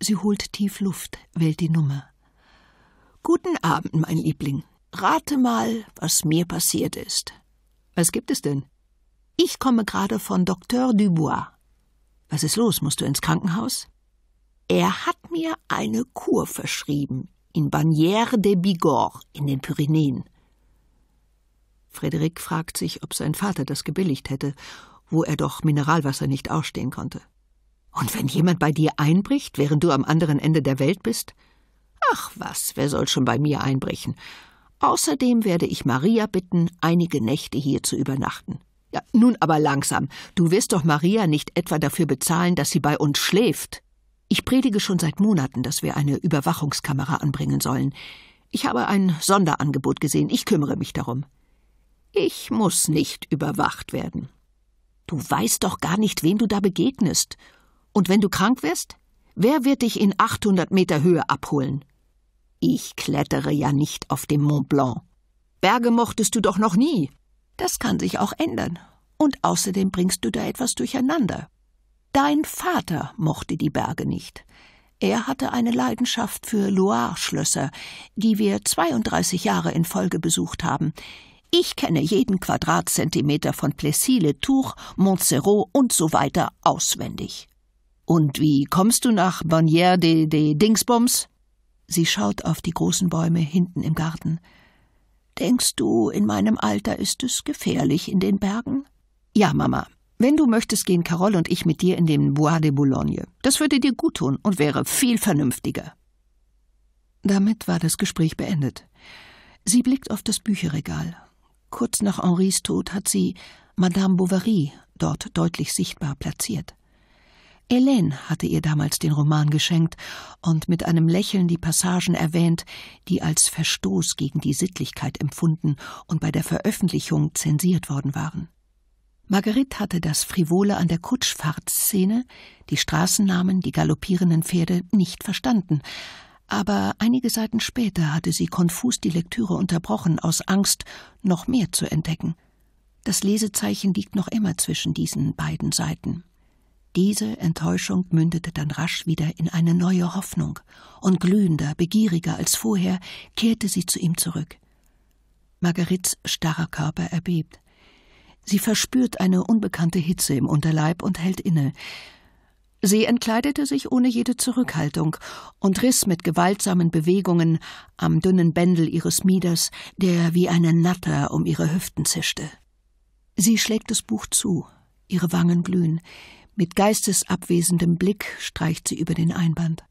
Sie holt tief Luft, wählt die Nummer. Guten Abend, mein Liebling. Rate mal, was mir passiert ist. Was gibt es denn? Ich komme gerade von Dr. Dubois. Was ist los? Musst du ins Krankenhaus? Er hat mir eine Kur verschrieben in Bagnères de Bigorre in den Pyrenäen. Frederik fragt sich, ob sein Vater das gebilligt hätte, wo er doch Mineralwasser nicht ausstehen konnte. Und wenn jemand bei dir einbricht, während du am anderen Ende der Welt bist? Ach was, wer soll schon bei mir einbrechen? Außerdem werde ich Maria bitten, einige Nächte hier zu übernachten. Ja, nun aber langsam. Du wirst doch Maria nicht etwa dafür bezahlen, dass sie bei uns schläft. Ich predige schon seit Monaten, dass wir eine Überwachungskamera anbringen sollen. Ich habe ein Sonderangebot gesehen. Ich kümmere mich darum. Ich muss nicht überwacht werden. Du weißt doch gar nicht, wem du da begegnest. Und wenn du krank wirst? Wer wird dich in 800 Meter Höhe abholen? Ich klettere ja nicht auf dem Mont Blanc. Berge mochtest du doch noch nie. Das kann sich auch ändern. Und außerdem bringst du da etwas durcheinander. Dein Vater mochte die Berge nicht. Er hatte eine Leidenschaft für Loire-Schlösser, die wir 32 Jahre in Folge besucht haben. Ich kenne jeden Quadratzentimeter von Plessis-le-Tour, Montserrat und so weiter auswendig. Und wie kommst du nach Bonnière de, de Dingsbums? Sie schaut auf die großen Bäume hinten im Garten. Denkst du, in meinem Alter ist es gefährlich in den Bergen? Ja, Mama. Wenn du möchtest, gehen Carol und ich mit dir in den Bois de Boulogne. Das würde dir gut tun und wäre viel vernünftiger. Damit war das Gespräch beendet. Sie blickt auf das Bücherregal. Kurz nach Henris Tod hat sie Madame Bovary dort deutlich sichtbar platziert. Hélène hatte ihr damals den Roman geschenkt und mit einem Lächeln die Passagen erwähnt, die als Verstoß gegen die Sittlichkeit empfunden und bei der Veröffentlichung zensiert worden waren. Marguerite hatte das Frivole an der Kutschfahrtszene, die Straßennamen, die galoppierenden Pferde nicht verstanden, aber einige Seiten später hatte sie konfus die Lektüre unterbrochen aus Angst, noch mehr zu entdecken. Das Lesezeichen liegt noch immer zwischen diesen beiden Seiten. Diese Enttäuschung mündete dann rasch wieder in eine neue Hoffnung, und glühender, begieriger als vorher kehrte sie zu ihm zurück. Margarits starrer Körper erbebt. Sie verspürt eine unbekannte Hitze im Unterleib und hält inne. Sie entkleidete sich ohne jede Zurückhaltung und riss mit gewaltsamen Bewegungen am dünnen Bändel ihres Mieders, der wie eine Natter um ihre Hüften zischte. Sie schlägt das Buch zu, ihre Wangen glühen, mit geistesabwesendem Blick streicht sie über den Einband.